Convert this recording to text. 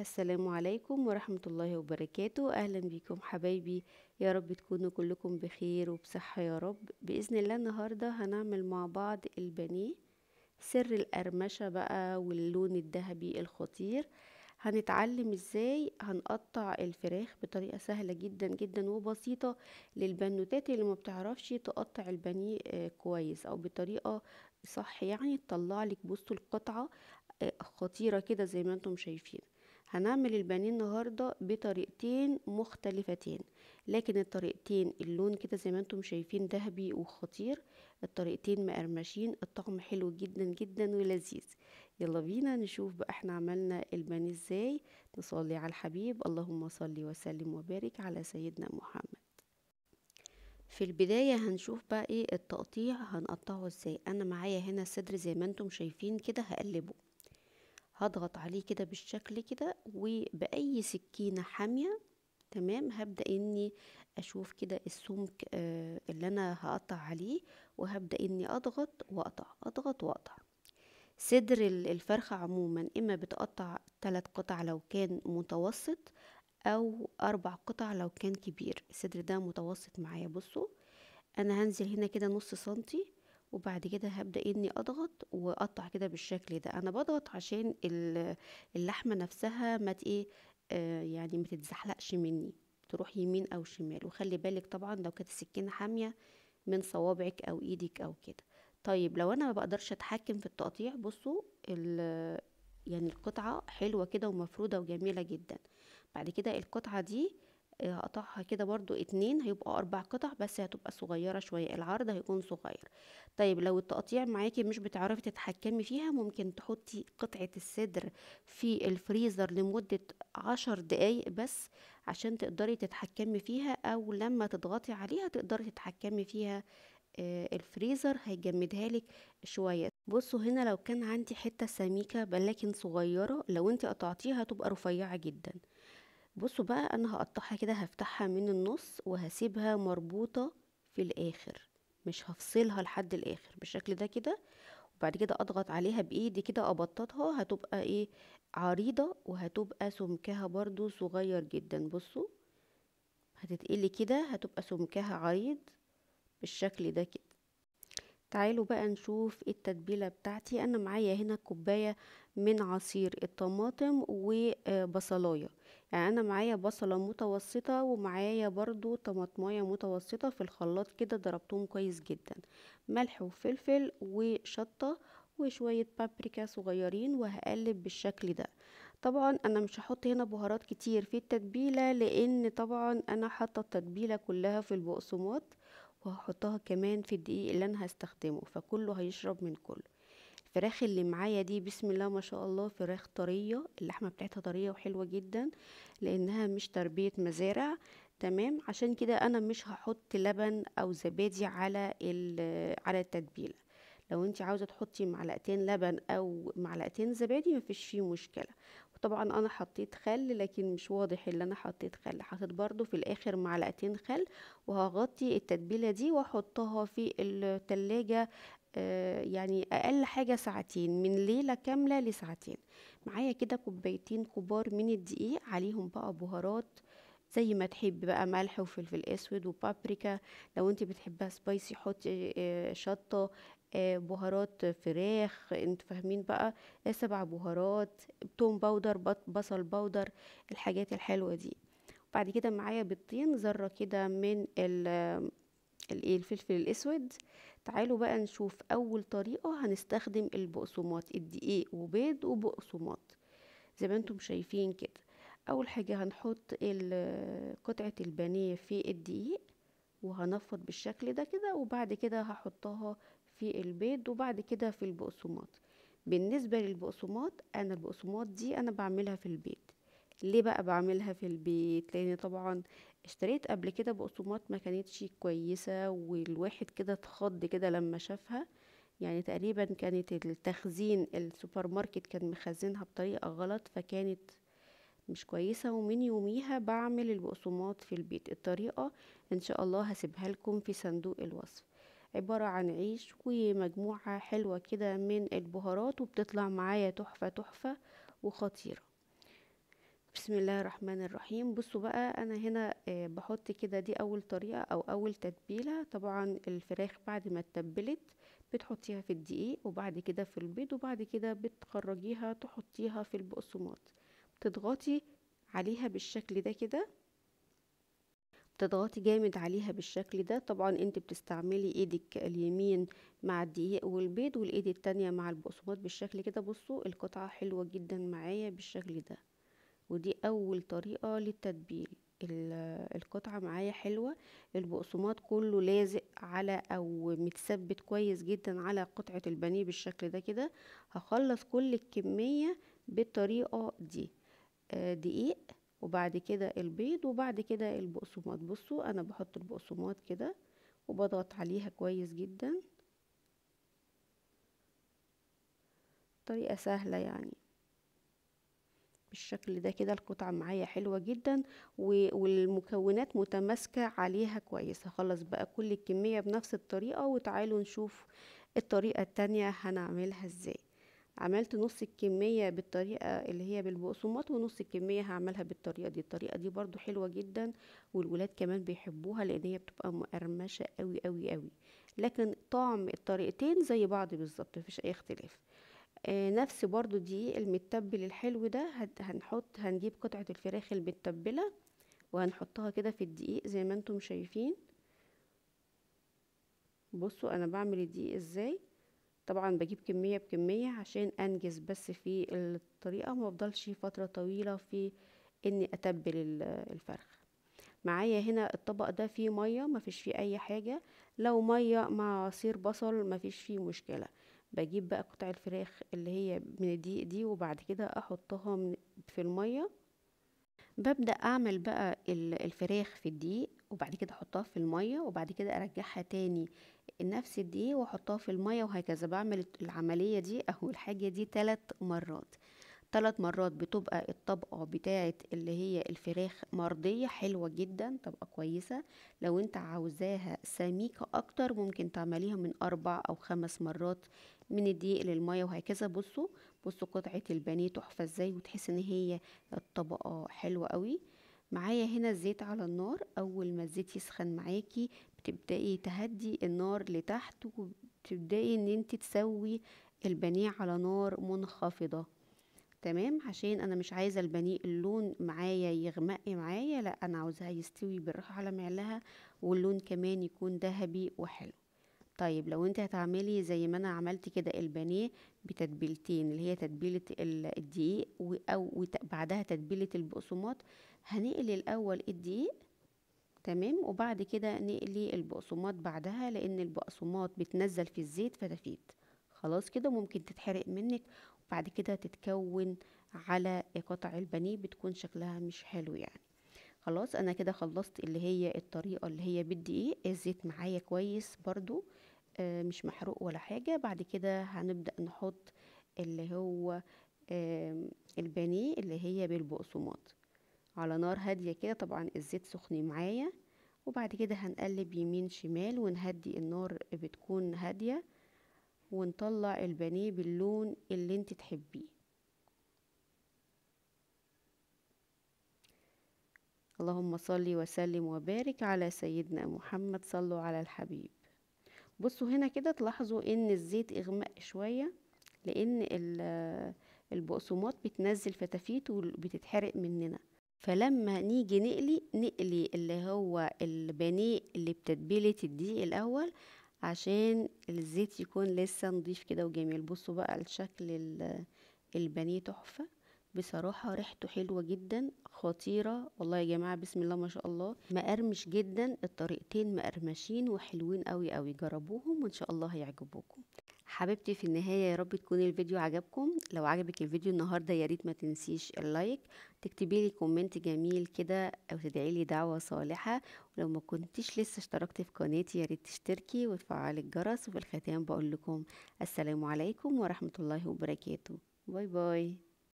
السلام عليكم ورحمة الله وبركاته أهلا بكم حبايبي يا رب تكونوا كلكم بخير وبصحة يا رب بإذن الله النهاردة هنعمل مع بعض البنيه سر القرمشة بقى واللون الذهبي الخطير هنتعلم ازاي هنقطع الفراخ بطريقة سهلة جدا جدا وبسيطة للبنوتات اللي ما بتعرفش تقطع البنيه آه، كويس او بطريقة صح يعني تطلع لك بصوا القطعة آه، خطيرة كده زي ما انتم شايفين هنعمل البانيه النهارده بطريقتين مختلفتين لكن الطريقتين اللون كده زي ما انتم شايفين ذهبي وخطير الطريقتين مقرمشين الطعم حلو جدا جدا ولذيذ يلا بينا نشوف بقى احنا عملنا البانيه ازاي نصلي على الحبيب اللهم صل وسلم وبارك على سيدنا محمد في البداية هنشوف بقى ايه التقطيع هنقطعه ازاي انا معايا هنا الصدر زي ما انتم شايفين كده هقلبه هضغط عليه كده بالشكل كده وبأي سكينة حامية تمام هبدأ اني اشوف كده السمك آه، اللي انا هقطع عليه وهبدأ اني اضغط واقطع اضغط واقطع صدر الفرخة عموما اما بتقطع تلات قطع لو كان متوسط او اربع قطع لو كان كبير الصدر ده متوسط معايا بصوا انا هنزل هنا كده نص سنتي وبعد كده هبدأ اني اضغط واقطع كده بالشكل ده انا بضغط عشان اللحمة نفسها ما ايه آه، يعني ما تتزحلقش مني تروح يمين او شمال وخلي بالك طبعا لو كانت السكينة حامية من صوابعك او ايدك او كده طيب لو انا ما بقدرش اتحكم في التقطيع بصوا يعني القطعة حلوة كده ومفرودة وجميلة جدا بعد كده القطعة دي هقطعها كده برضو اتنين هيبقى اربع قطع بس هتبقى صغيرة شوية العرض هيكون صغير طيب لو التقطيع معاكي مش بتعرفي تتحكمي فيها ممكن تحطي قطعة الصدر في الفريزر لمدة عشر دقايق بس عشان تقدري تتحكمي فيها او لما تضغطي عليها تقدري تتحكمي فيها آه، الفريزر هيجمدها لك شويه بصوا هنا لو كان عندي حته سميكه بلكن صغيره لو انت قطعتيها هتبقى رفيعه جدا بصوا بقى انا هقطعها كده هفتحها من النص وهسيبها مربوطة في الاخر مش هفصلها لحد الاخر بالشكل ده كده وبعد كده اضغط عليها بايدي كده ابططها هتبقى ايه عريضة وهتبقى سمكها برضو صغير جدا بصوا هتتقلي كده هتبقى سمكها عريض بالشكل ده كده تعالوا بقى نشوف التتبيلة بتاعتي انا معايا هنا كوباية من عصير الطماطم وبصلاية يعني انا معايا بصلة متوسطة ومعايا برضو طماطماية متوسطة في الخلاط كده ضربتهم كويس جدا ملح وفلفل وشطة وشوية بابريكا صغيرين وهقلب بالشكل ده طبعا انا مش هحط هنا بهارات كتير في التتبيلة لان طبعا انا حاطة التتبيلة كلها في البقسماط وهحطها كمان في الدقيق اللي انا هستخدمه فكله هيشرب من كله الفراخ اللي معايا دي بسم الله ما شاء الله فراخ طريه اللحمه بتاعتها طريه وحلوه جدا لانها مش تربيه مزارع تمام عشان كده انا مش هحط لبن او زبادي على على التتبيله لو انت عاوزه تحطي معلقتين لبن او معلقتين زبادي مفيش فيه مشكله طبعا انا حطيت خل لكن مش واضح اللي انا حطيت خل حطيت برضو في الاخر معلقتين خل وهغطي التتبيلة دي واحطها في التلاجة آه، يعني اقل حاجه ساعتين من ليله كامله لساعتين معايا كده كوبايتين كبار من الدقيق عليهم بقى بهارات زي ما تحب بقى ملح وفلفل اسود وبابريكا لو انت بتحبها سبايسي حطي آه، شطه آه، بهارات فراخ انتوا فاهمين بقى آه، سبع بهارات توم باودر بصل باودر الحاجات الحلوه دي بعد كده معايا بيضتين ذره كده من الايه الفلفل الاسود تعالوا بقى نشوف اول طريقه هنستخدم البقسماط الدقيق وبيض وبقسماط زي ما انتم شايفين كده اول حاجه هنحط قطعه البانيه في الدقيق وهنفض بالشكل ده كده وبعد كده هحطها في البيض وبعد كده في البقسماط بالنسبة للبقسماط أنا البقسماط دي أنا بعملها في البيت ليه بقى بعملها في البيت لان طبعا اشتريت قبل كده بقسماط ما كانتش كويسه والواحد كده اتخض كده لما شافها يعني تقريبا كانت التخزين السوبر ماركت كان مخزنها بطريقه غلط فكانت مش كويسه ومن يوميها بعمل البقسماط في البيت الطريقه ان شاء الله هسيبها لكم في صندوق الوصف عبارة عن عيش ومجموعة حلوة كده من البهارات وبتطلع معايا تحفة تحفة وخطيرة بسم الله الرحمن الرحيم بصوا بقى انا هنا آه، بحط كده دي اول طريقة او اول تتبيلة طبعا الفراخ بعد ما اتبلت بتحطيها في الدقيق وبعد كده في البيض وبعد كده بتخرجيها تحطيها في البقسماط بتضغطي عليها بالشكل ده كده بتضغطي جامد عليها بالشكل ده طبعا انت بتستعملي ايدك اليمين مع الدقيق والبيض والايد التانية مع البقسماط بالشكل كده بصوا القطعة حلوة جدا معايا بالشكل ده ودي اول طريقة للتتبيل القطعة معايا حلوة البقسماط كله لازق على او متثبت كويس جدا على قطعة البانيه بالشكل ده كده هخلص كل الكمية بالطريقة دي آه، دقيق وبعد كده البيض وبعد كده البقسماط بصوا انا بحط البقسماط كده وبضغط عليها كويس جدا طريقة سهلة يعني بالشكل ده كده القطعة معايا حلوة جدا والمكونات متماسكة عليها كويس هخلص بقى كل الكمية بنفس الطريقة وتعالوا نشوف الطريقة التانية هنعملها ازاي عملت نص الكمية بالطريقة اللي هي بالبقسماط ونص الكمية هعملها بالطريقة دي الطريقة دي برضو حلوة جدا والولاد كمان بيحبوها لان هي بتبقى مقرمشة قوي قوي قوي لكن طعم الطريقتين زي بعض بالظبط مفيش اي اختلاف آه نفس برضو دي المتبل الحلو ده هنحط هنجيب قطعة الفراخ المتبلة وهنحطها كده في الدقيق زي ما انتم شايفين بصوا انا بعمل الدقيق ازاي طبعا بجيب كمية بكمية عشان انجز بس في الطريقة ما افضلش فترة طويلة في اني اتبل الفرخ معايا هنا الطبق ده فيه مية مفيش فيه اي حاجة لو مية مع عصير بصل مفيش فيه مشكلة بجيب بقى قطع الفراخ اللي هي من الدقيق دي وبعد كده احطها في المية ببدأ اعمل بقى الفراخ في الدقيق وبعد كده احطها في الميه وبعد كده ارجعها تاني نفس الدقيق واحطها في الميه وهكذا بعمل العمليه دي او الحاجه دي ثلاث مرات ثلاث مرات بتبقى الطبقة بتاعة اللي هي الفراخ مرضية حلوة جدا طبقة كويسة لو انت عاوزاها سميكة اكتر ممكن تعمليها من اربع او خمس مرات من الدقيق للمية وهكذا بصوا بصوا قطعة البانيه تحفة ازاي وتحس ان هي الطبقة حلوة قوي معايا هنا الزيت على النار اول ما الزيت يسخن معاكي بتبداي تهدي النار لتحت وبتبداي ان انت تسوي البانيه على نار منخفضه تمام عشان انا مش عايزه البانيه اللون معايا يغمق معايا لا انا عاوزاها يستوي بالراحه على معلها واللون كمان يكون ذهبي وحلو طيب لو انت هتعملي زي ما انا عملت كده البانيه بتتبيلتين اللي هي تتبيله الدقيق او بعدها تتبيله البقسماط هنقلي الاول الدقيق تمام وبعد كده نقلي البقسماط بعدها لان البقسماط بتنزل في الزيت فتفيد خلاص كده ممكن تتحرق منك وبعد كده تتكون على قطع البانيه بتكون شكلها مش حلو يعني خلاص انا كده خلصت اللي هي الطريقه اللي هي بالدقيق الزيت معايا كويس برضو آه، مش محروق ولا حاجة بعد كده هنبدأ نحط اللي هو البانيه اللي هي بالبقسماط على نار هادية كده طبعا الزيت سخن معايا وبعد كده هنقلب يمين شمال ونهدي النار بتكون هادية ونطلع البانيه باللون اللي انت تحبيه اللهم صل وسلم وبارك على سيدنا محمد صلوا على الحبيب بصوا هنا كده تلاحظوا ان الزيت اغمق شويه لان البقسماط بتنزل فتافيت وبتتحرق مننا فلما نيجي نقلي نقلي اللي هو البانيه اللي بتتبلت الدقيق الاول عشان الزيت يكون لسه نضيف كده وجميل بصوا بقى الشكل البانيه تحفه بصراحة ريحته حلوة جدا خطيرة والله يا جماعة بسم الله ما شاء الله مقرمش جدا الطريقتين مقرمشين وحلوين قوي قوي جربوهم وان شاء الله هيعجبوكم حبيبتي في النهاية يا رب تكون الفيديو عجبكم لو عجبك الفيديو النهاردة يا ريت ما تنسيش اللايك تكتبي لي كومنت جميل كده او تدعي لي دعوة صالحة ولو ما كنتش لسه اشتركتي في قناتي يا ريت تشتركي وتفعلي الجرس وفي الختام بقول لكم السلام عليكم ورحمة الله وبركاته باي باي